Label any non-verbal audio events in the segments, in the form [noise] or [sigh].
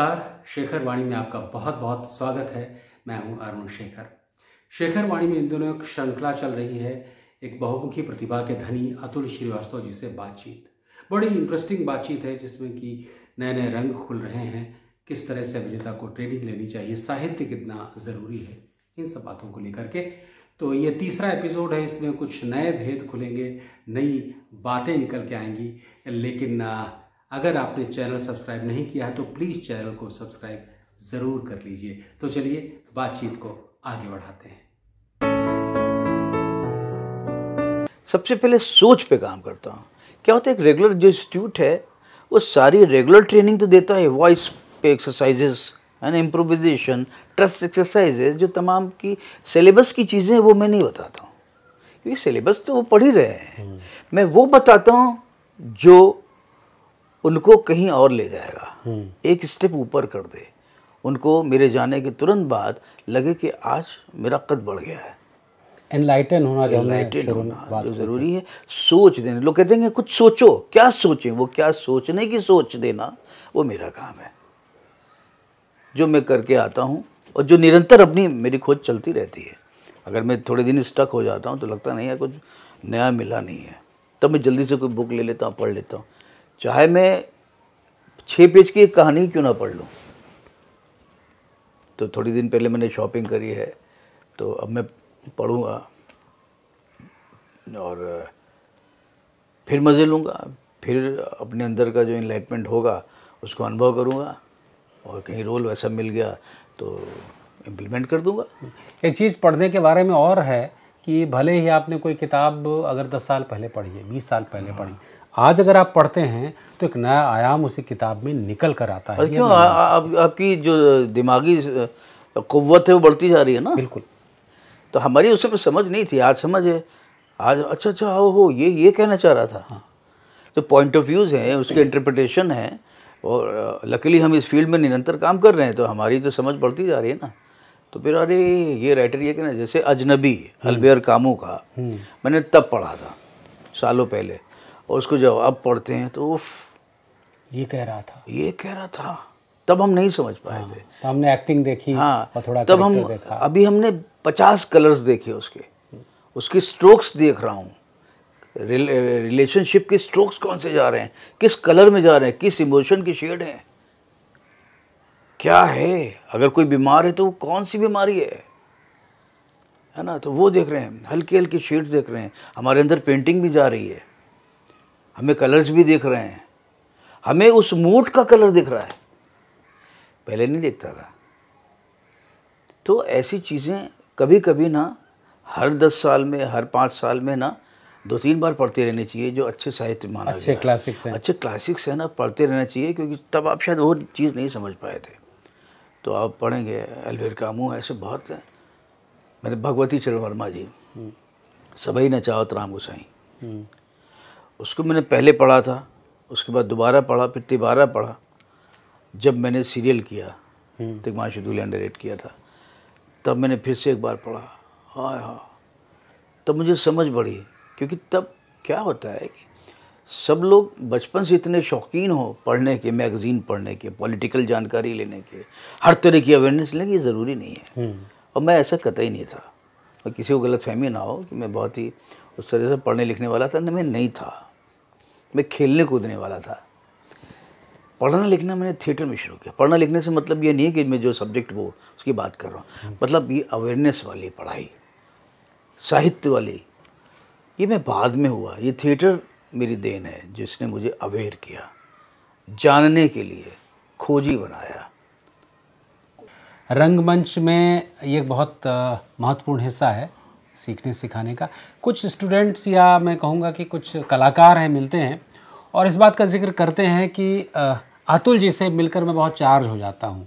नमस्कार शेखर वाणी में आपका बहुत बहुत स्वागत है मैं हूं अरुण शेखर शेखर वाणी में इन दोनों एक श्रृंखला चल रही है एक बहुमुखी प्रतिभा के धनी अतुल श्रीवास्तव जी से बातचीत बड़ी इंटरेस्टिंग बातचीत है जिसमें कि नए नए रंग खुल रहे हैं किस तरह से अभिनेता को ट्रेनिंग लेनी चाहिए साहित्य कितना ज़रूरी है इन सब बातों को लेकर के तो ये तीसरा एपिसोड है इसमें कुछ नए भेद खुलेंगे नई बातें निकल के आएंगी लेकिन अगर आपने चैनल सब्सक्राइब नहीं किया है तो प्लीज़ चैनल को सब्सक्राइब ज़रूर कर लीजिए तो चलिए बातचीत को आगे बढ़ाते हैं सबसे पहले सोच पे काम करता हूँ क्या होता है एक रेगुलर जो इंस्टीट्यूट है वो सारी रेगुलर ट्रेनिंग तो देता है वॉइस पे एक्सरसाइजेस है ना इम्प्रोविजेशन ट्रस्ट एक्सरसाइजेज जो तमाम की सिलेबस की चीज़ें वो मैं नहीं बताता हूँ क्योंकि सिलेबस तो वो पढ़ ही रहे हैं हम्म। मैं वो बताता हूँ जो उनको कहीं और ले जाएगा हम्म। एक स्टेप ऊपर कर दे उनको मेरे जाने के तुरंत बाद लगे कि आज मेरा कद बढ़ गया है एनलाइटन होना एनलाइटन होना जो ज़रूरी है सोच देना लोग कहते हैं कुछ सोचो क्या सोचें वो क्या सोचने की सोच देना वो मेरा काम है जो मैं करके आता हूँ और जो निरंतर अपनी मेरी खोज चलती रहती है अगर मैं थोड़े दिन स्टक हो जाता हूँ तो लगता नहीं है कुछ नया मिला नहीं है तब मैं जल्दी से कोई बुक ले लेता हूँ पढ़ लेता हूँ चाहे मैं छः पेज की एक कहानी क्यों ना पढ़ लूँ तो थोड़ी दिन पहले मैंने शॉपिंग करी है तो अब मैं पढ़ूँगा और फिर मज़े लूँगा फिर अपने अंदर का जो इनलाइटमेंट होगा उसको अनुभव करूँगा और कहीं रोल वैसा मिल गया तो इम्प्लीमेंट कर दूँगा एक चीज़ पढ़ने के बारे में और है कि भले ही आपने कोई किताब अगर दस साल पहले पढ़ी है बीस साल पहले हाँ। पढ़ी आज अगर आप पढ़ते हैं तो एक नया आयाम उसी किताब में निकल कर आता है क्यों आपकी जो दिमागी कुत है वो बढ़ती जा रही है ना बिल्कुल तो हमारी उस पर समझ नहीं थी आज समझ है आज अच्छा अच्छा हो हो ये ये कहना चाह रहा था हाँ। जो पॉइंट ऑफ व्यूज़ हैं उसके इंटरप्रटेशन हैं और लकीली हम इस फील्ड में निरंतर काम कर रहे हैं तो हमारी तो समझ बढ़ती जा रही है ना तो फिर अरे ये राइटर ये कहना जैसे अजनबी हम्म। अलबेर कामों का हम्म। मैंने तब पढ़ा था सालों पहले और उसको जब आप पढ़ते हैं तो उफ ये कह रहा था ये कह रहा था तब हम नहीं समझ पाए हाँ, थे तो हमने एक्टिंग देखी हाँ और थोड़ा तब हम देखा। अभी हमने पचास कलर्स देखे उसके उसकी स्ट्रोक्स देख रहा हूँ रिलेशनशिप के स्ट्रोक्स कौन से जा रहे हैं किस कलर में जा रहे हैं किस इमोशन के शेड हैं क्या है अगर कोई बीमार है तो वो कौन सी बीमारी है है ना तो वो देख रहे हैं हल्की हल्की शेड्स देख रहे हैं हमारे अंदर पेंटिंग भी जा रही है हमें कलर्स भी देख रहे हैं हमें उस मूड का कलर दिख रहा है पहले नहीं देखता था तो ऐसी चीज़ें कभी कभी ना हर दस साल में हर पाँच साल में ना दो तीन बार पढ़ते रहने चाहिए जो अच्छे साहित्य माना अच्छे क्लासिक्स हैं अच्छे क्लासिक्स हैं ना पढ़ते रहना चाहिए क्योंकि तब आप शायद और चीज़ नहीं समझ पाए थे तो आप पढ़ेंगे अलवेर कामू ऐसे बहुत हैं मैंने भगवती चरण वर्मा जी हम्म। सबई नचावत राम गोसाई हम्म। उसको मैंने पहले पढ़ा था उसके बाद दोबारा पढ़ा फिर तिबारा पढ़ा जब मैंने सीरियल किया तिगमाशु दुल्हन डायरेक्ट किया था तब मैंने फिर से एक बार पढ़ा हाँ हाँ तब मुझे समझ बढ़ी क्योंकि तब क्या होता है कि सब लोग बचपन से इतने शौकीन हो पढ़ने के मैगज़ीन पढ़ने के पॉलिटिकल जानकारी लेने के हर तरह की अवेयरनेस लेने की ज़रूरी नहीं है हम्म। और मैं ऐसा कतई नहीं था और किसी को गलत फहमी ना हो कि मैं बहुत ही उस तरह से पढ़ने लिखने वाला था न मैं नहीं था मैं खेलने कूदने वाला था पढ़ना लिखना मैंने थिएटर में शुरू किया पढ़ना लिखने से मतलब ये नहीं है कि मैं जो सब्जेक्ट वो उसकी बात कर रहा हूँ हम्म। मतलब ये अवेयरनेस वाली पढ़ाई साहित्य वाली ये मैं बाद में हुआ ये थिएटर मेरी देन है जिसने मुझे अवेयर किया जानने के लिए खोजी बनाया रंगमंच में ये बहुत महत्वपूर्ण हिस्सा है सीखने सिखाने का कुछ स्टूडेंट्स या मैं कहूँगा कि कुछ कलाकार हैं मिलते हैं और इस बात का जिक्र करते हैं कि अतुल जी से मिलकर मैं बहुत चार्ज हो जाता हूँ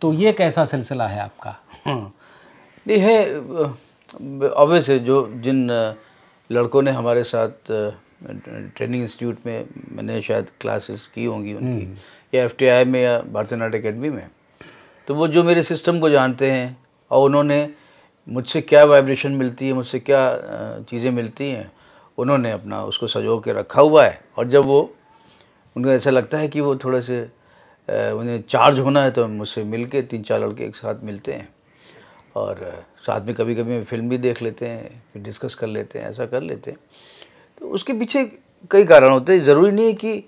तो ये कैसा सिलसिला है आपका नहीं हम्म। है ऑब्वियस है जो जिन लड़कों ने हमारे साथ ट्रेनिंग इंस्टीट्यूट में मैंने शायद क्लासेस की होंगी उनकी हम्म। या एफ में या भारतीय नाट्य अकेडमी में तो वो जो मेरे सिस्टम को जानते हैं और उन्होंने मुझसे क्या वाइब्रेशन मिलती है मुझसे क्या चीज़ें मिलती हैं उन्होंने अपना उसको सजो के रखा हुआ है और जब वो उनको ऐसा लगता है कि वो थोड़े से उन्हें चार्ज होना है तो मुझसे मिल के तीन चार लड़के एक साथ मिलते हैं और साथ में कभी कभी फिल्म भी देख लेते हैं फिर डिस्कस कर लेते हैं ऐसा कर लेते हैं तो उसके पीछे कई कारण होते हैं ज़रूरी नहीं है कि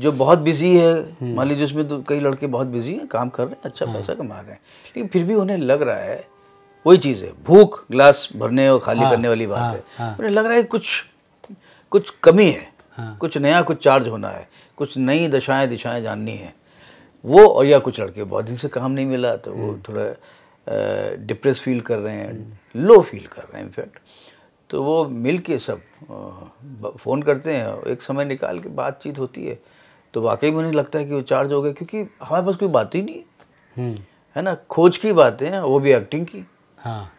जो बहुत बिजी है हम्म। मान लीजिए उसमें तो कई लड़के बहुत बिजी हैं काम कर रहे हैं अच्छा हम्म। पैसा कमा रहे हैं लेकिन फिर भी उन्हें लग रहा है वही चीज़ है भूख ग्लास भरने और खाली हाँ, करने वाली बात हाँ, है हाँ, लग रहा है कुछ कुछ कमी है हाँ, कुछ नया कुछ चार्ज होना है कुछ नई दशाएं दिशाएं जाननी है वो और या कुछ लड़के बहुत दिन से काम नहीं मिला तो वो हम्म। थोड़ा डिप्रेस फील कर रहे हैं लो हम्म। फील कर रहे हैं इनफैक्ट तो वो मिल के सब फ़ोन करते हैं एक समय निकाल के बातचीत होती है तो वाकई मुझे लगता है कि वो चार्ज हो गए क्योंकि हमारे पास कोई बात ही नहीं है हम्म। ना खोज की बातें हैं वो भी एक्टिंग की हाँ।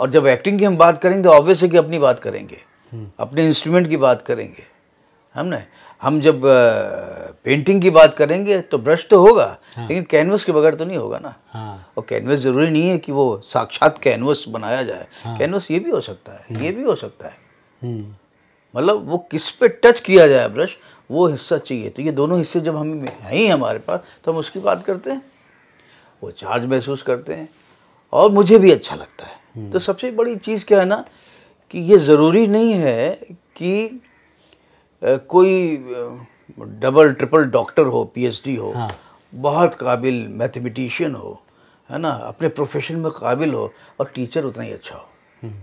और जब एक्टिंग की हम बात करेंगे तो ऑब्वियस है कि अपनी बात करेंगे अपने इंस्ट्रूमेंट की बात करेंगे ना हम जब पेंटिंग की बात करेंगे तो ब्रश तो होगा हाँ। लेकिन कैनवस के बगैर तो नहीं होगा ना हाँ। और कैनवस ज़रूरी नहीं है कि वो साक्षात कैनवस बनाया जाए हाँ। कैनवस ये भी हो सकता है ये भी हो सकता है हम्म। मतलब वो किस पे टच किया जाए ब्रश वो हिस्सा चाहिए तो ये दोनों हिस्से जब हम हैं हमारे पास तो हम उसकी बात करते हैं वो चार्ज महसूस करते हैं और मुझे भी अच्छा लगता है हम्म। तो सबसे बड़ी चीज़ क्या है ना कि ये ज़रूरी नहीं है कि कोई डबल ट्रिपल डॉक्टर हो पीएचडी हो हाँ। बहुत काबिल मैथमेटिशियन हो है ना अपने प्रोफेशन में काबिल हो और टीचर उतना ही अच्छा हो हम्म।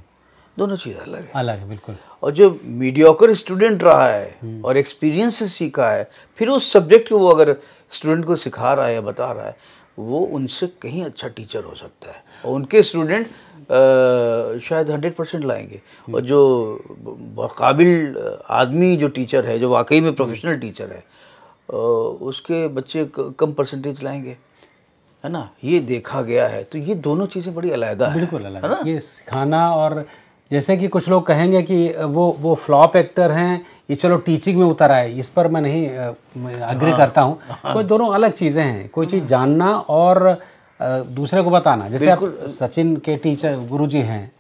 दोनों चीज़ अलग है अलग है बिल्कुल और जो मीडियोकर स्टूडेंट रहा है हम्म। और एक्सपीरियंस से सीखा है फिर उस सब्जेक्ट को वो अगर स्टूडेंट को सिखा रहा है या बता रहा है वो उनसे कहीं अच्छा टीचर हो सकता है और उनके स्टूडेंट शायद हंड्रेड परसेंट लाएंगे और जो काबिल आदमी जो टीचर है जो वाकई में प्रोफेशनल टीचर है उसके बच्चे कम परसेंटेज लाएंगे है ना ये देखा गया है तो ये दोनों चीज़ें बड़ी अलहदा है बिल्कुल अलग है ना ये सिखाना और जैसे कि कुछ लोग कहेंगे कि वो वो फ्लॉप एक्टर हैं ये चलो टीचिंग में उतर आए इस पर मैं नहीं अग्री हाँ, करता हूँ हाँ, कोई दोनों अलग चीज़ें हैं कोई चीज़ जानना और दूसरे को बताना जैसे आप सचिन के टीचर जी हैं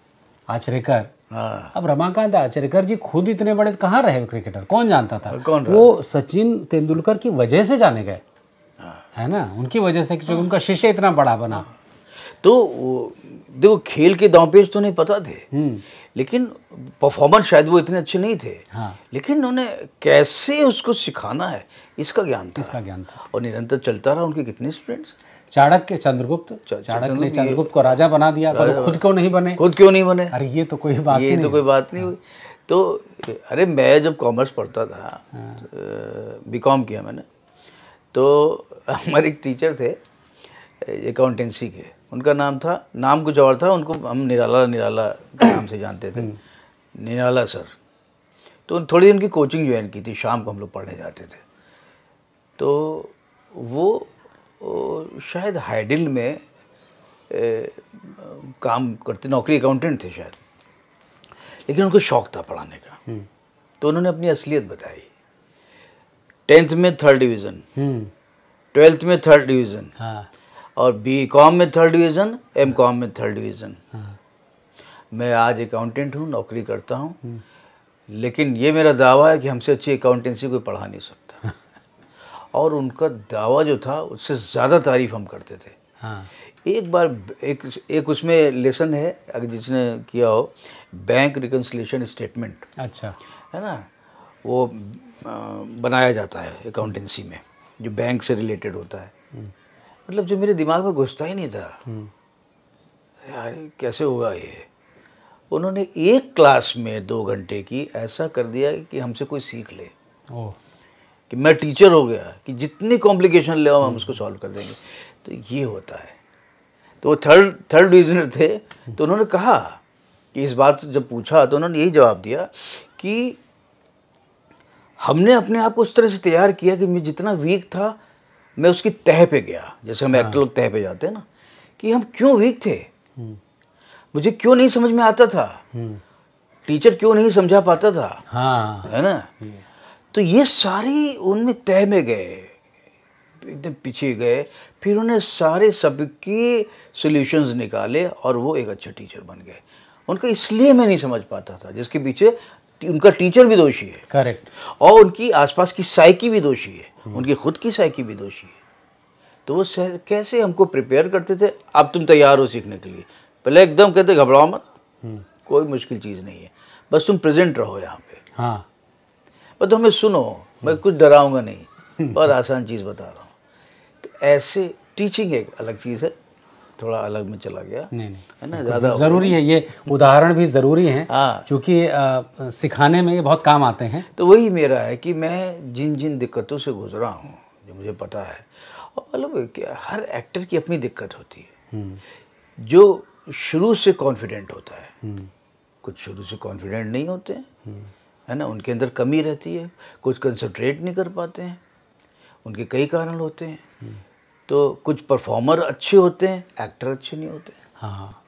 आचरेकर हाँ। अब रमाकांत आचरेकर जी खुद इतने बड़े कहाँ रहे क्रिकेटर कौन जानता था कौन वो सचिन तेंदुलकर की वजह से जाने गए हाँ। है ना उनकी वजह से क्योंकि उनका शिष्य इतना बड़ा बना तो देखो खेल के दाव पेज तो नहीं पता थे हम्म। लेकिन परफॉर्मेंस शायद वो इतने अच्छे नहीं थे हाँ। लेकिन उन्हें कैसे उसको सिखाना है इसका ज्ञान था इसका ज्ञान था और निरंतर चलता रहा उनके कितने स्टूडेंट्स चाणक्य चंद्रगुप्त चाणक्य ने चंद्रगुप्त को राजा बना दिया पर खुद क्यों नहीं बने खुद क्यों नहीं बने अरे ये तो कोई बात ये तो कोई बात नहीं हुई हाँ। तो अरे मैं जब कॉमर्स पढ़ता था बी हाँ। किया मैंने तो हमारे एक टीचर थे अकाउंटेंसी के उनका नाम था नाम कुछ और था उनको हम निराला निराला के नाम से जानते थे हम्म। निराला सर तो थोड़ी दिन की कोचिंग ज्वाइन की थी शाम को हम लोग पढ़ने जाते थे तो वो शायद हाइडिल में ए, काम करते नौकरी अकाउंटेंट थे शायद लेकिन उनको शौक था पढ़ाने का हम्म। तो उन्होंने अपनी असलियत बताई टेंथ में थर्ड डिवीज़न हम्म। ट्वेल्थ में थर्ड डिवीज़न हाँ और बी कॉम में थर्ड डिवीज़न एम कॉम में थर्ड डिवीज़न हाँ। मैं आज अकाउंटेंट हूँ नौकरी करता हूँ हम्म। लेकिन ये मेरा दावा है कि हमसे अच्छी अकाउंटेंसी कोई पढ़ा नहीं सकता हाँ। और उनका दावा जो था उससे ज़्यादा तारीफ हम करते थे हाँ। एक बार एक एक उसमें लेसन है अगर जिसने किया हो बैंक रिकन्सलेशन स्टेटमेंट अच्छा है ना वो बनाया जाता है अकाउंटेंसी में जो बैंक से रिलेटेड होता है हम्म। मतलब जो मेरे दिमाग में घुसता ही नहीं था हम्म। यार कैसे हुआ ये उन्होंने एक क्लास में दो घंटे की ऐसा कर दिया कि हमसे कोई सीख ले कि मैं टीचर हो गया कि जितनी कॉम्प्लिकेशन ले हम उसको सॉल्व कर देंगे तो ये होता है तो वो थर्ड थर्ड डिविजनर थे तो उन्होंने कहा कि इस बात जब पूछा तो उन्होंने यही जवाब दिया कि हमने अपने आप को उस तरह से तैयार किया कि मैं जितना वीक था मैं उसकी तह पे गया जैसे हम एक्टर हाँ। लोग तह पे जाते हैं ना कि हम क्यों वीक थे हम्म। मुझे क्यों नहीं समझ में आता था टीचर हम्म। क्यों नहीं समझा पाता था हाँ। है ना तो ये सारी उनमें तह में गए एकदम पीछे गए फिर उन्हें सारे सबके सॉल्यूशंस निकाले और वो एक अच्छा टीचर बन गए उनका इसलिए मैं नहीं समझ पाता था जिसके पीछे उनका टीचर भी दोषी है करेक्ट और उनकी आसपास की साइकी भी दोषी है हम्म। उनकी खुद की साइकी भी दोषी है तो वो कैसे हमको प्रिपेयर करते थे अब तुम तैयार हो सीखने के लिए पहले एकदम कहते घबराओ मत हम्म। कोई मुश्किल चीज़ नहीं है बस तुम प्रेजेंट रहो यहाँ पे हाँ बस तो हमें सुनो मैं कुछ डराऊंगा नहीं हम्म। बहुत आसान चीज़ बता रहा हूँ तो ऐसे टीचिंग एक अलग चीज़ है थोड़ा अलग में चला गया नहीं नहीं है ना ज़्यादा ज़रूरी है ये उदाहरण भी ज़रूरी है हाँ। क्योंकि सिखाने में ये बहुत काम आते हैं तो वही मेरा है कि मैं जिन जिन दिक्कतों से गुजरा हूँ जो मुझे पता है और मतलब हर एक्टर की अपनी दिक्कत होती है हम्म। जो शुरू से कॉन्फिडेंट होता है हम्म। कुछ शुरू से कॉन्फिडेंट नहीं होते हैं हम्म। है ना उनके अंदर कमी रहती है कुछ कंसनट्रेट नहीं कर पाते हैं उनके कई कारण होते हैं तो कुछ परफॉर्मर अच्छे होते हैं एक्टर अच्छे नहीं होते हाँ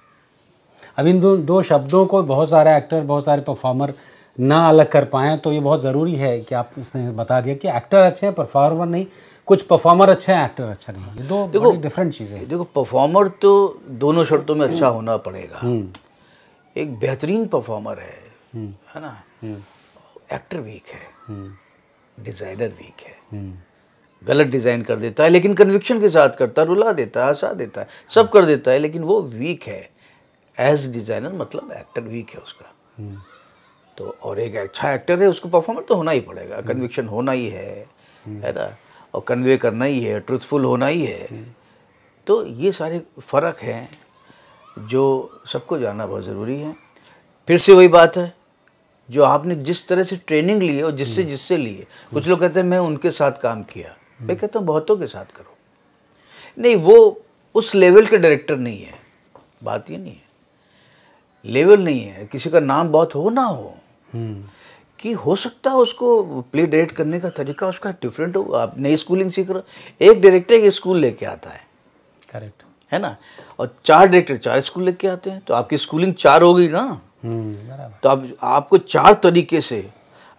अब इन दो, दो शब्दों को बहुत सारे एक्टर बहुत सारे परफॉर्मर ना अलग कर पाए तो ये बहुत ज़रूरी है कि आप इसने बता दिया कि एक्टर अच्छे हैं परफॉर्मर नहीं कुछ परफॉर्मर अच्छे हैं एक्टर अच्छा नहीं है दो देखो डिफरेंट चीज़ें देखो परफॉर्मर तो दोनों शर्तों में अच्छा होना पड़ेगा हम्म। एक बेहतरीन परफॉर्मर है हम्म। है ना एक्टर हम्म। वीक है डिज़ाइनर वीक है गलत डिज़ाइन कर देता है लेकिन कन्विक्शन के साथ करता है रुला देता है हंसा देता है सब कर देता है लेकिन वो वीक है एज डिज़ाइनर मतलब एक्टर वीक है उसका हम्म। तो और एक अच्छा एक्टर है उसको परफॉर्मर तो होना ही पड़ेगा कन्विक्शन हम्म। होना ही है हम्म। है ना और कन्वे करना ही है ट्रूथफुल होना ही है तो ये सारे फ़र्क हैं जो सबको जानना बहुत ज़रूरी है फिर से वही बात है जो आपने जिस तरह से ट्रेनिंग ली है और जिससे जिससे लिए कुछ लोग कहते हैं मैं उनके साथ काम किया मैं हम्म। कहता हूँ बहुतों के साथ करो नहीं वो उस लेवल के डायरेक्टर नहीं है बात ये नहीं है लेवल नहीं है किसी का नाम बहुत हो ना हो हम्म। कि हो सकता है उसको प्ले डायरेक्ट करने का तरीका उसका डिफरेंट हो आप नई स्कूलिंग सीख रहे हो एक डायरेक्टर एक स्कूल लेके आता है करेक्ट है ना और चार डायरेक्टर चार स्कूल लेके आते हैं तो आपकी स्कूलिंग चार होगी ना हम्म, तो आप आपको चार तरीके से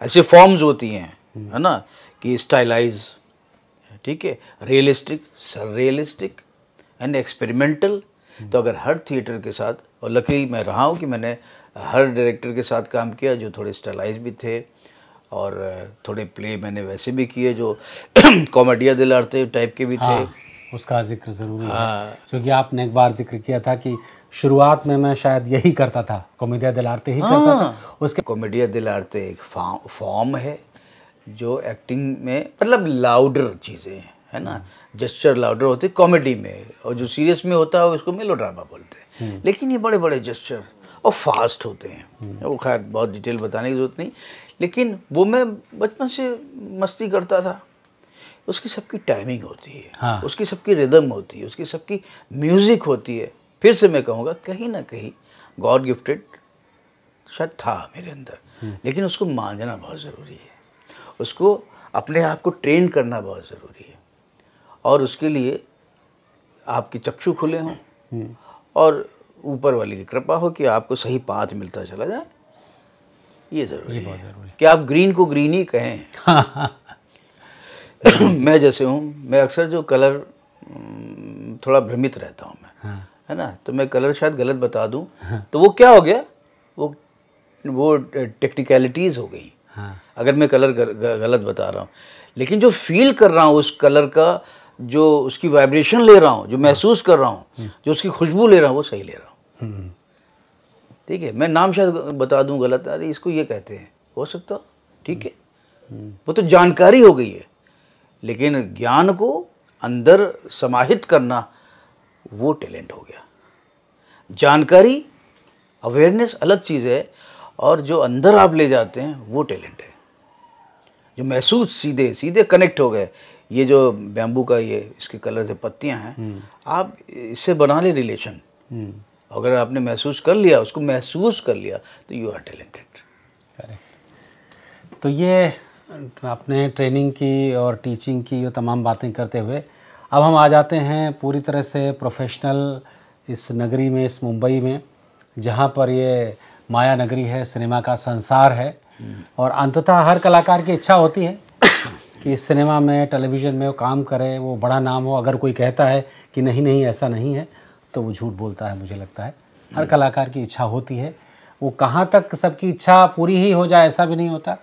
ऐसे फॉर्म्स होती हैं है ना कि स्टाइलाइज ठीक है realistic sir realistic and experimental तो अगर हर थिएटर के साथ और लकी मैं रहा हूँ कि मैंने हर डायरेक्टर के साथ काम किया जो थोड़े स्टाइलाइज भी थे और थोड़े प्ले मैंने वैसे भी किए जो [clears throat] कॉमेडिया दिलाते टाइप के भी हाँ, थे उसका जिक्र ज़रूरी हाँ। है क्योंकि आपने एक बार जिक्र किया था कि शुरुआत में मैं शायद यही करता था कॉमेडिया दिलारते ही हाँ। करता था उसके कॉमेडिया दिलारते एक फॉर्म है जो एक्टिंग में मतलब लाउडर चीज़ें है ना जेस्चर लाउडर होते कॉमेडी में और जो सीरियस में होता है उसको मेलो ड्रामा बोलते हैं हम्म। लेकिन ये बड़े बड़े जेस्चर और फास्ट होते हैं हम्म। वो खैर बहुत डिटेल बताने की जरूरत नहीं लेकिन वो मैं बचपन से मस्ती करता था उसकी सबकी टाइमिंग होती है हाँ। उसकी सबकी रिदम होती है उसकी सबकी म्यूज़िक होती है फिर से मैं कहूँगा कहीं ना कहीं गॉड गिफ्टेड शायद था मेरे अंदर हम्म। लेकिन उसको मांझना बहुत ज़रूरी है उसको अपने आप को ट्रेन करना बहुत ज़रूरी है और उसके लिए आपकी चक्षु खुले हों हम्म। और ऊपर वाले की कृपा हो कि आपको सही पाथ मिलता चला जाए ये ज़रूरी है जरूरी। कि आप ग्रीन को ग्रीन ही कहें [laughs] मैं जैसे हूँ मैं अक्सर जो कलर हम्म, थोड़ा भ्रमित रहता हूँ मैं हाँ। है ना तो मैं कलर शायद गलत बता दूँ हाँ। तो वो क्या हो गया वो वो टेक्निकलिटीज़ हो गई हाँ। अगर मैं कलर गलत बता रहा हूँ लेकिन जो फील कर रहा हूँ उस कलर का जो उसकी वाइब्रेशन ले रहा हूँ जो हाँ। महसूस कर रहा हूँ हम्म। जो उसकी खुशबू ले रहा हूँ वो सही ले रहा हूँ हम्म। ठीक है मैं नाम शायद बता दूँ गलत अरे इसको ये कहते हैं हो सकता ठीक है हम्म। वो तो जानकारी हो गई है लेकिन ज्ञान को अंदर समाहित करना वो टैलेंट हो गया जानकारी अवेयरनेस अलग चीज़ है और जो अंदर आप ले जाते हैं वो टैलेंट है जो महसूस सीधे सीधे कनेक्ट हो गए ये जो बैम्बू का ये इसके कलर से पत्तियां हैं हम्म। आप इससे बना ले रिलेशन हम्म। अगर आपने महसूस कर लिया उसको महसूस कर लिया तो यू आर टैलेंटेड करेक्ट तो ये आपने ट्रेनिंग की और टीचिंग की ये तमाम बातें करते हुए अब हम आ जाते हैं पूरी तरह से प्रोफेशनल इस नगरी में इस मुंबई में जहाँ पर ये माया नगरी है सिनेमा का संसार है और अंततः हर कलाकार की इच्छा होती है कि सिनेमा में टेलीविज़न में वो काम करे वो बड़ा नाम हो अगर कोई कहता है कि नहीं नहीं ऐसा नहीं है तो वो झूठ बोलता है मुझे लगता है हर हम्म। कलाकार की इच्छा होती है वो कहाँ तक सबकी इच्छा पूरी ही हो जाए ऐसा भी नहीं होता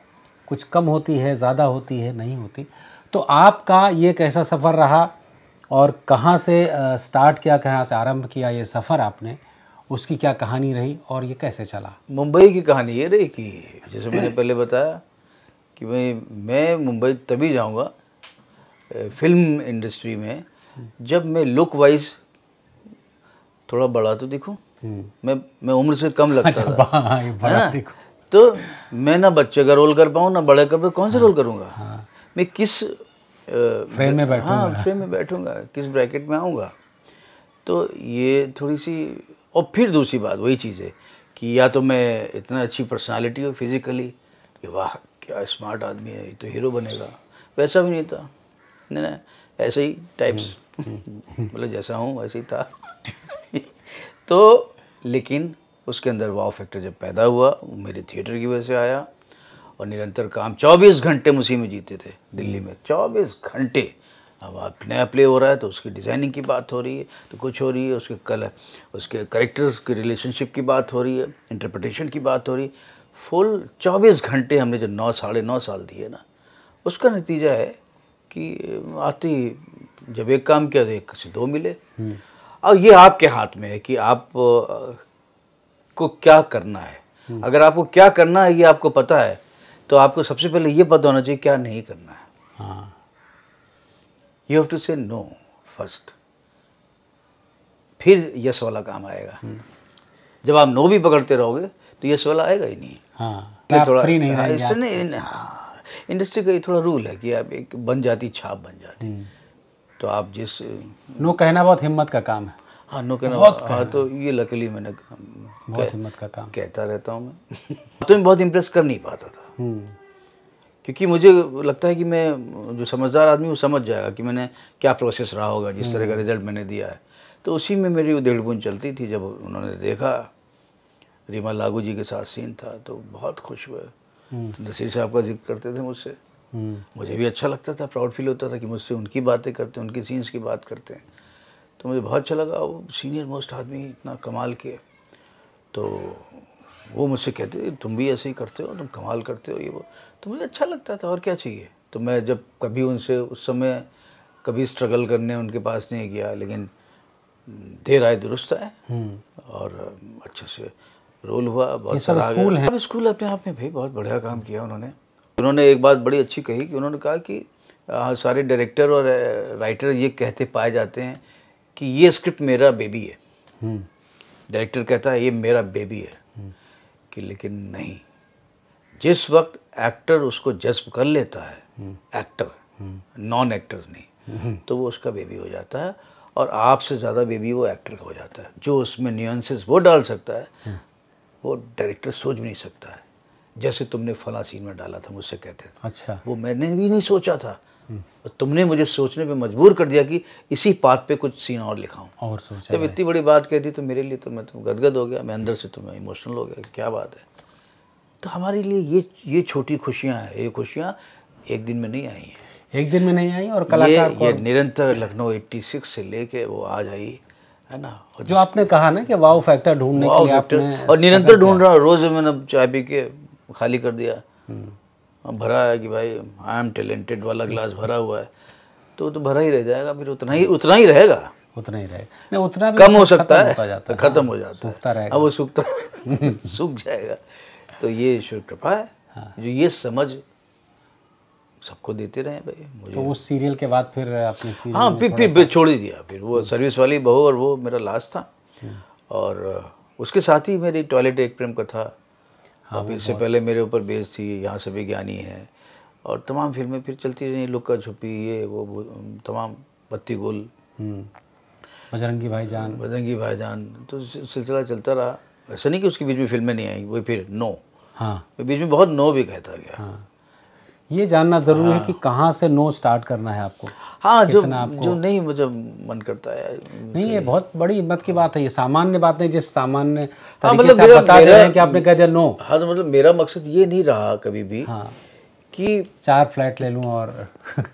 कुछ कम होती है ज़्यादा होती है नहीं होती तो आपका ये कैसा सफ़र रहा और कहाँ से स्टार्ट किया कहाँ से आरंभ किया ये सफ़र आपने उसकी क्या कहानी रही और ये कैसे चला मुंबई की कहानी ये रही कि जैसे मैंने [clears throat] पहले बताया कि भाई मैं मुंबई तभी जाऊंगा फिल्म इंडस्ट्री में जब मैं लुक वाइज थोड़ा बड़ा तो दिखूं हम्म। मैं मैं उम्र से कम लगता अच्छा, था बड़ा दिखूं तो मैं ना बच्चे का रोल कर पाऊँ ना बड़े कर पाऊँ कौन सा हाँ, रोल करूँगा हाँ, मैं किस आ, फ्रेम में हाँ, बैठूंगा हाँ फ्रेम में बैठूंगा किस ब्रैकेट में आऊँगा तो ये थोड़ी सी और फिर दूसरी बात वही चीज़ है कि या तो मैं इतना अच्छी पर्सनालिटी हो फिज़िकली कि वाह क्या स्मार्ट आदमी है ये तो हीरो बनेगा वैसा भी नहीं था नहीं ना ऐसे ही टाइप्स मतलब जैसा हूँ वैसे ही था [laughs] तो लेकिन उसके अंदर वाव फैक्टर जब पैदा हुआ वो मेरे थिएटर की वजह से आया और निरंतर काम 24 घंटे मुसी में जीते थे दिल्ली में 24 घंटे अब आप नया प्ले हो रहा है तो उसकी डिज़ाइनिंग की बात हो रही है तो कुछ हो रही है उसके कलर उसके करेक्टर्स की रिलेशनशिप की बात हो रही है इंटरप्रटेशन की बात हो रही है फुल चौबीस घंटे हमने जो नौ साढ़े नौ साल दिए ना उसका नतीजा है कि आती जब एक काम किया तो एक से दो मिले और हम्म। ये आपके हाथ में है कि आप को क्या करना है हम्म। अगर आपको क्या करना है ये आपको पता है तो आपको सबसे पहले ये पता होना चाहिए क्या नहीं करना है हाँ you have to say no first फिर यस वाला काम आएगा हम्म। जब आप नो भी पकड़ते रहोगे तो यस वाला आएगा ही नहीं हाँ थोड़ा फ्री नहीं हाँ, नहीं हाँ इंडस्ट्री का ये थोड़ा रूल है कि आप एक बन जाती छाप बन जाती हम्म। तो आप जिस नो कहना बहुत हिम्मत का काम है हाँ नो कहना बहुत हाँ तो ये लकली मैंने बहुत हिम्मत का काम कहता रहता हूँ मैं [laughs] तो मैं बहुत इम्प्रेस कर नहीं पाता था हम्म। क्योंकि मुझे लगता है कि मैं जो समझदार आदमी वो समझ जाएगा कि मैंने क्या प्रोसेस रहा होगा जिस तरह का रिजल्ट मैंने दिया है तो उसी में मेरी वो डेढ़ चलती थी जब उन्होंने देखा रीमा लागू जी के साथ सीन था तो बहुत खुश हुए हम्म। तो नसीर साहब का जिक्र करते थे मुझसे हम्म। मुझे भी अच्छा लगता था प्राउड फील होता था कि मुझसे उनकी बातें करते हैं उनकी सीन्स की बात करते हैं तो मुझे बहुत अच्छा लगा वो सीनियर मोस्ट आदमी इतना कमाल के तो वो मुझसे कहते तुम भी ऐसे ही करते हो तुम कमाल करते हो ये वो तो मुझे अच्छा लगता था और क्या चाहिए तो मैं जब कभी उनसे उस समय कभी स्ट्रगल करने उनके पास नहीं गया लेकिन देर आए दुरुस्त आए हम्म। और अच्छे से रोल हुआ बहुत सारा स्कूल है स्कूल अपने आप में भाई बहुत बढ़िया काम किया उन्होंने उन्होंने एक बात बड़ी अच्छी कही कि उन्होंने कहा कि आ, सारे डायरेक्टर और राइटर ये कहते पाए जाते हैं कि ये स्क्रिप्ट मेरा बेबी है डायरेक्टर हम्म। कहता है ये मेरा बेबी है कि लेकिन नहीं जिस वक्त एक्टर उसको जज्ब कर लेता है हम्म। एक्टर हम्म। नॉन एक्टर नहीं हम्म। तो वो उसका बेबी हो जाता है और आपसे ज़्यादा बेबी वो एक्टर हो जाता है जो उसमें न्यूंसेस वो डाल सकता है वो डायरेक्टर सोच भी नहीं सकता है जैसे तुमने फला सीन में डाला था मुझसे कहते थे अच्छा वो मैंने भी नहीं सोचा था और तुमने मुझे सोचने पे मजबूर कर दिया कि इसी बात पे कुछ सीन और लिखाऊं और सोचा जब इतनी बड़ी बात कह दी तो मेरे लिए तो मैं तुम तो गदगद हो गया मैं अंदर से तुम्हें इमोशनल हो गया क्या बात है तो हमारे लिए ये ये छोटी खुशियाँ हैं ये खुशियाँ एक दिन में नहीं आई हैं एक दिन में नहीं आई और कलाकार ये, ये निरंतर लखनऊ एट्टी से लेके वो आज आई है ना और जो आपने कहा ना कि वाव फैक्टर ढूंढने के लिए आपने और निरंतर ढूंढ रहा रोज़ मैंने चाय पी के खाली कर दिया हम्म। भरा है कि भाई आई एम टैलेंटेड वाला ग्लास भरा हुआ है तो तो भरा ही रह जाएगा फिर उतना ही उतना ही रहेगा उतना ही रहेगा नहीं उतना भी कम हो सकता है खत्म हो हाँ, जाता है अब वो सूखता [laughs] सूख जाएगा तो ये ईश्वर कृपा है हाँ। जो ये समझ सबको देते रहे भाई मुझे तो उस सीरियल के बाद फिर आपने सीरियल हाँ फिर फिर, फिर छोड़ ही दिया फिर वो सर्विस हम्म। वाली बहू और वो मेरा लास्ट था हम्म। और उसके साथ ही मेरी टॉयलेट एक प्रेम का था हाँ इससे पहले मेरे ऊपर बेस थी यहाँ से भी ज्ञानी है और तमाम फिल्में फिर चलती रही लुक्का छुपी ये वो तमाम बत्ती गुल हम्म। बजरंगी भाईजान बजरंगी भाईजान तो सिलसिला चलता रहा ऐसा नहीं कि उसके बीच में फिल्में नहीं आई वही फिर नो हाँ बीच में बहुत नो भी कहता गया हाँ। ये जानना ज़रूरी हाँ। है कि कहाँ से नो स्टार्ट करना है आपको हाँ जो आपको... जो नहीं मुझे मन करता है नहीं ये बहुत बड़ी हिम्मत की बात है ये सामान्य बात नहीं जिस सामान्य हाँ, मतलब, हाँ, तो मतलब मेरा, मकसद ये नहीं रहा कभी भी हाँ। कि चार फ्लैट ले लूँ और [laughs]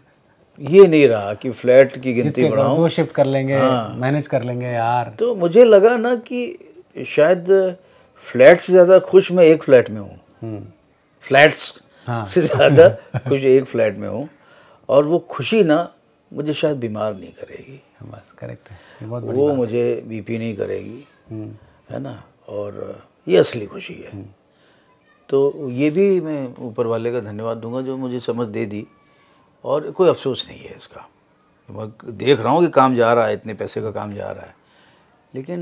ये नहीं रहा कि फ्लैट की गिनती बढ़ाऊं दो शिफ्ट कर लेंगे हाँ, मैनेज कर लेंगे यार तो मुझे लगा ना कि शायद फ्लैट से ज़्यादा खुश मैं एक फ्लैट में हूँ हम्म। फ्लैट्स हाँ। से ज़्यादा [laughs] खुश एक फ्लैट में हूँ और वो खुशी ना मुझे शायद बीमार नहीं करेगी बस करेक्ट है बहुत वो मुझे बीपी नहीं करेगी हम्म। है ना और ये असली खुशी है हम्म। तो ये भी मैं ऊपर वाले का धन्यवाद दूंगा जो मुझे समझ दे दी और कोई अफसोस नहीं है इसका मैं देख रहा हूँ कि काम जा रहा है इतने पैसे का काम जा रहा है लेकिन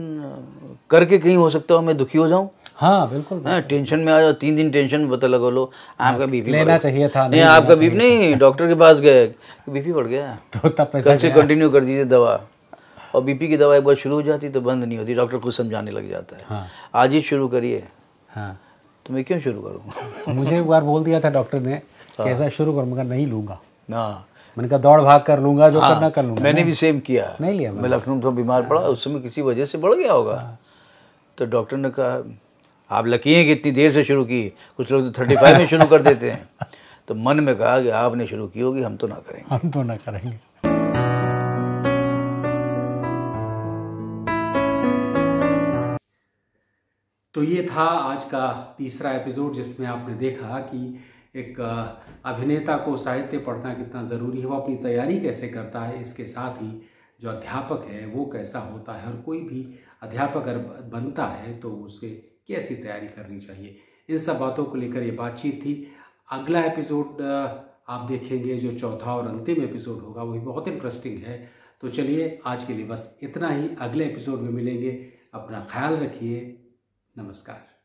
करके कहीं हो सकता हो मैं दुखी हो जाऊँ हाँ बिल्कुल हाँ टेंशन में आ जाओ तीन दिन टेंशन में पता लगा लो आपका बीपी हाँ, लेना चाहिए था नहीं, नहीं आपका बीपी नहीं डॉक्टर के पास गए बीपी बढ़ गया [laughs] तो तब से कंटिन्यू कर दीजिए दवा और बीपी की दवाई बहुत शुरू हो जाती तो बंद नहीं होती डॉक्टर खुद समझाने लग जाता है हाँ। आज ही शुरू करिए हाँ। तो मैं क्यों शुरू करूँगा [laughs] मुझे एक बार बोल दिया था डॉक्टर ने हाँ। कैसा शुरू करूँ मगर नहीं लूँगा हाँ। मैंने कहा दौड़ भाग कर लूँगा जो हाँ। करना कर लूँगा मैंने भी सेम किया नहीं लिया मैं लखनऊ थोड़ा तो बीमार पड़ा उस समय किसी वजह से बढ़ गया होगा तो डॉक्टर ने कहा आप लकी हैं कि इतनी देर से शुरू की कुछ लोग तो थर्टी फाइव में शुरू कर देते हैं [laughs] तो मन में कहा कि आपने शुरू की होगी हम तो ना करेंगे हम तो ना करेंगे तो ये था आज का तीसरा एपिसोड जिसमें आपने देखा कि एक अभिनेता को साहित्य पढ़ना कितना ज़रूरी है वो अपनी तैयारी कैसे करता है इसके साथ ही जो अध्यापक है वो कैसा होता है और कोई भी अध्यापक अगर बनता है तो उसे कैसी तैयारी करनी चाहिए इन सब बातों को लेकर ये बातचीत थी अगला एपिसोड आप देखेंगे जो चौथा और अंतिम एपिसोड होगा वो भी बहुत इंटरेस्टिंग है तो चलिए आज के लिए बस इतना ही अगले एपिसोड में मिलेंगे अपना ख्याल रखिए नमस्कार